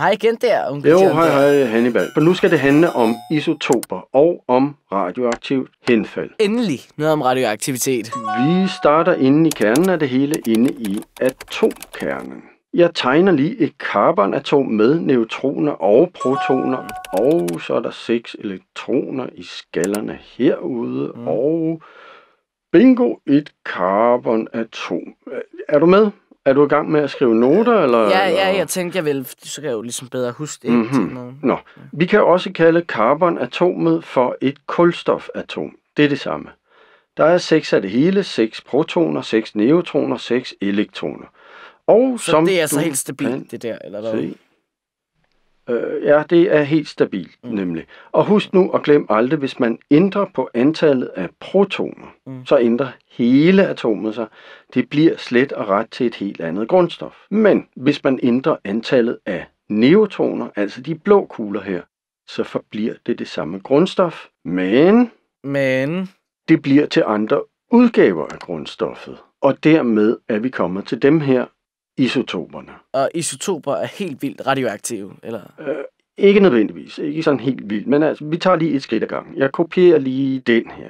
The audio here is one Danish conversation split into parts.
Hej igen der, onkel Jo, hej hej Hannibal. For nu skal det handle om isotoper og om radioaktivt henfald. Endelig noget om radioaktivitet. Vi starter inde i kernen af det hele, inde i atomkernen. Jeg tegner lige et carbonatom med neutroner og protoner, og så er der seks elektroner i skallerne herude, mm. og bingo, et carbonatom. Er du med? Er du i gang med at skrive noter? Eller, ja, ja, jeg tænkte, jeg ville, så kan jeg jo ligesom bedre huske det. Mm-hmm. Nå. Vi kan også kalde carbonatomet for et kulstofatom. Det er det samme. Der er seks af det hele, seks protoner, seks neutroner, seks elektroner. Og så som det er altså helt stabilt, det der? Eller hvad? Se, Øh, ja, det er helt stabilt mm. nemlig. Og husk nu at glem aldrig, hvis man ændrer på antallet af protoner, mm. så ændrer hele atomet sig. Det bliver slet og ret til et helt andet grundstof. Men hvis man ændrer antallet af neutroner, altså de blå kugler her, så forbliver det det samme grundstof. Men... Men... Det bliver til andre udgaver af grundstoffet. Og dermed er vi kommet til dem her, isotoperne. Og isotoper er helt vildt radioaktive, eller? Øh, ikke nødvendigvis. Ikke sådan helt vildt. Men altså, vi tager lige et skridt ad gangen. Jeg kopierer lige den her.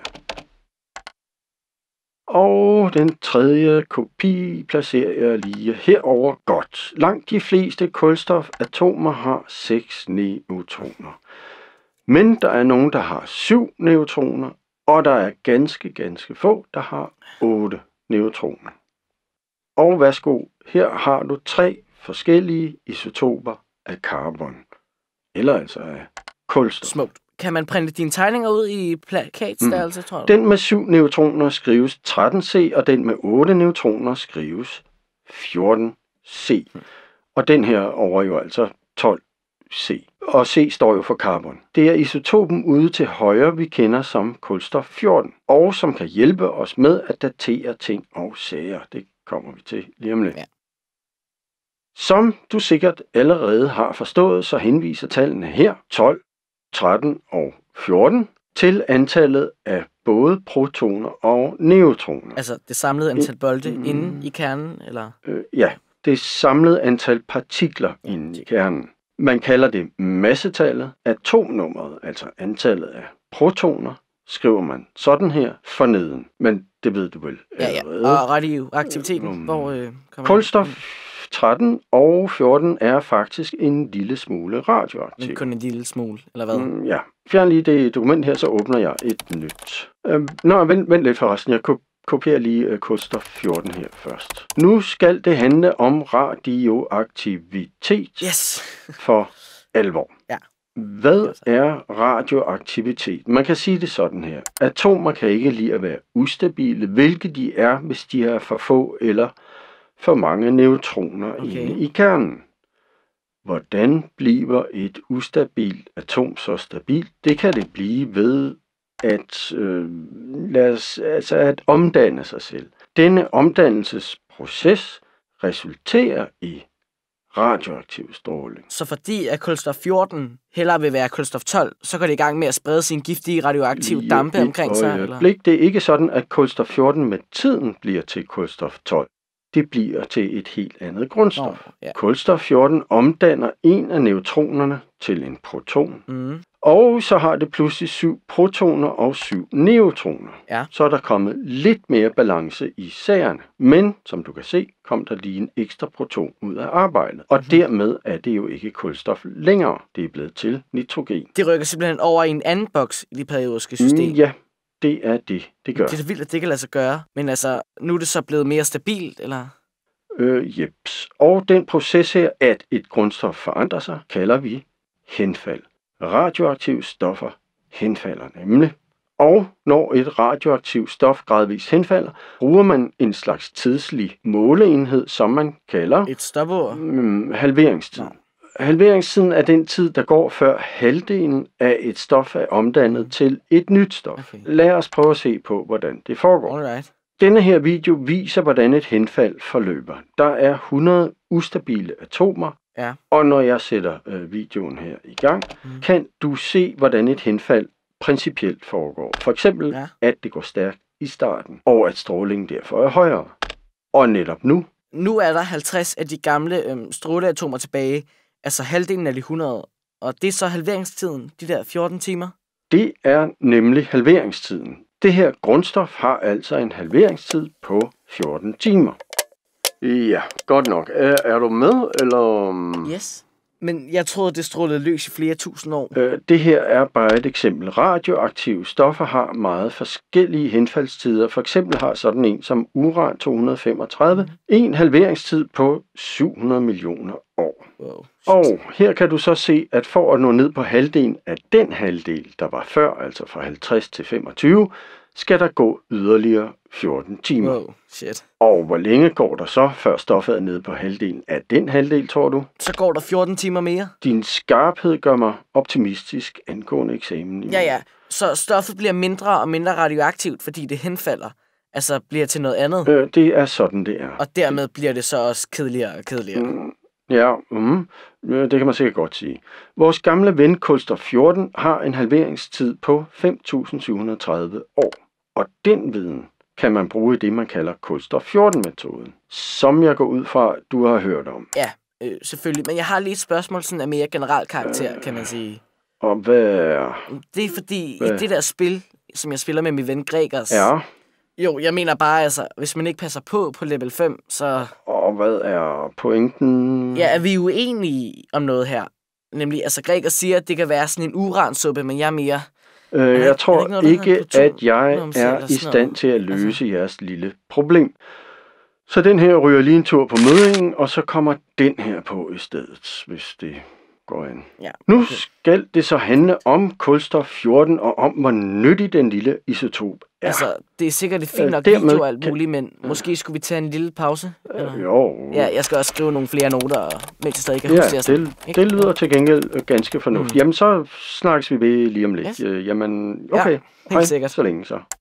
Og den tredje kopi placerer jeg lige herover godt. Langt de fleste kulstofatomer har 6 neutroner. Men der er nogen, der har 7 neutroner, og der er ganske, ganske få, der har 8 neutroner. Og værsgo, her har du tre forskellige isotoper af karbon. Eller altså af kulstof. Smukt. Kan man printe dine tegninger ud i plakatstørrelse, mm. Altså, tror du? Den med 7 neutroner skrives 13C, og den med 8 neutroner skrives 14C. Mm. Og den her over jo altså 12C. Og C står jo for karbon. Det er isotopen ude til højre, vi kender som kulstof 14, og som kan hjælpe os med at datere ting og sager. Det kommer vi til lige om lidt. Ja. Som du sikkert allerede har forstået, så henviser tallene her 12, 13 og 14 til antallet af både protoner og neutroner. Altså det samlede antal bolde mm, inde i kernen, eller? Øh, ja, det samlede antal partikler ja, inde i kernen. Man kalder det massetallet atomnummeret, altså antallet af protoner skriver man sådan her forneden. Men det ved du vel Ja, ja. Og radioaktiviteten, um, mm. hvor øh, kommer Kulstof 13 mm. og 14 er faktisk en lille smule radioaktiv. Men kun en lille smule, eller hvad? Mm, ja. Fjern lige det dokument her, så åbner jeg et nyt. Øh, nå, vent, vent lidt forresten. Jeg kopierer lige øh, kulstof 14 her først. Nu skal det handle om radioaktivitet yes. for alvor. Ja. Hvad er radioaktivitet? Man kan sige det sådan her. Atomer kan ikke lide at være ustabile, hvilket de er, hvis de har for få eller for mange neutroner okay. inde i kernen. Hvordan bliver et ustabilt atom så stabilt? Det kan det blive ved at, øh, lad os, altså at omdanne sig selv. Denne omdannelsesproces resulterer i radioaktiv stråling. Så fordi at kulstof 14 hellere vil være kulstof 12, så går det i gang med at sprede sin giftige radioaktive dampe et omkring sig? Eller? Blik, det er ikke sådan, at kulstof 14 med tiden bliver til kulstof 12. Det bliver til et helt andet grundstof. Oh, ja. Kulstof 14 omdanner en af neutronerne til en proton. Mm. Og så har det pludselig syv protoner og syv neutroner. Ja. Så er der kommet lidt mere balance i sagerne. Men som du kan se, kom der lige en ekstra proton ud af arbejdet. Og mm-hmm. dermed er det jo ikke kulstof længere. Det er blevet til nitrogen. Det rykker simpelthen over i en anden boks i det periodiske system. Mm, ja, det er det, det gør. Det er vildt, at det kan lade sig gøre. Men altså, nu er det så blevet mere stabilt, eller? Øh, jeps. Og den proces her, at et grundstof forandrer sig, kalder vi henfald. Radioaktive stoffer henfalder nemlig. Og når et radioaktivt stof gradvist henfalder, bruger man en slags tidslig måleenhed, som man kalder... Et stopord? Mm, halveringstid. No. Halveringstiden er den tid, der går før halvdelen af et stof er omdannet til et nyt stof. Okay. Lad os prøve at se på, hvordan det foregår. Alright. Denne her video viser, hvordan et henfald forløber. Der er 100 ustabile atomer, Ja. Og når jeg sætter øh, videoen her i gang, mm. kan du se, hvordan et henfald principielt foregår. For eksempel, ja. at det går stærkt i starten, og at strålingen derfor er højere. Og netop nu... Nu er der 50 af de gamle øhm, stråleatomer tilbage, altså halvdelen af de 100, og det er så halveringstiden, de der 14 timer. Det er nemlig halveringstiden. Det her grundstof har altså en halveringstid på 14 timer. Ja, godt nok. Er, er du med, eller... Um? Yes. Men jeg troede, det strålede løs i flere tusind år. Øh, det her er bare et eksempel. Radioaktive stoffer har meget forskellige henfaldstider. For eksempel har sådan en som uran-235 mm. en halveringstid på 700 millioner år. Wow. Og her kan du så se, at for at nå ned på halvdelen af den halvdel, der var før, altså fra 50 til 25, skal der gå yderligere 14 timer. Oh, shit. Og hvor længe går der så, før stoffet er nede på halvdelen af den halvdel, tror du? Så går der 14 timer mere. Din skarphed gør mig optimistisk angående eksamen. Ja, ja. Så stoffet bliver mindre og mindre radioaktivt, fordi det henfalder. Altså bliver til noget andet. Øh, det er sådan, det er. Og dermed bliver det så også kedeligere og kedeligere. Mm. Ja, mm, det kan man sikkert godt sige. Vores gamle ven kulstof 14 har en halveringstid på 5.730 år. Og den viden, kan man bruge det, man kalder kulstof 14-metoden, som jeg går ud fra, du har hørt om. Ja, øh, selvfølgelig. Men jeg har lige et spørgsmål sådan af mere generelt karakter, øh, kan man øh, sige. Og hvad... Det er fordi, hvad? i det der spil, som jeg spiller med min ven Gregers... Ja. Jo, jeg mener bare, altså, hvis man ikke passer på på level 5, så... Og hvad er pointen? Ja, er vi uenige om noget her? Nemlig, altså Gregers siger, at det kan være sådan en uransuppe, men jeg er mere... Øh, jeg tror ikke, noget, ikke at jeg er i stand til at løse altså. jeres lille problem. Så den her ryger lige en tur på mødingen, og så kommer den her på i stedet, hvis det ind. Ja. Okay. Nu skal det så handle om kulstof 14 og om, hvor nyttig den lille isotop er. Altså, det er sikkert et fint øh, nok øh, video og alt muligt, men måske skulle vi tage en lille pause? Øh, eller? jo. Ja, jeg skal også skrive nogle flere noter, mens jeg stadig kan ja, huske det. Ja, det, lyder til gengæld øh, ganske fornuftigt. Mm. Jamen, så snakkes vi ved lige om lidt. Yes. jamen, okay. Ja, helt Hej, sikkert. så længe så.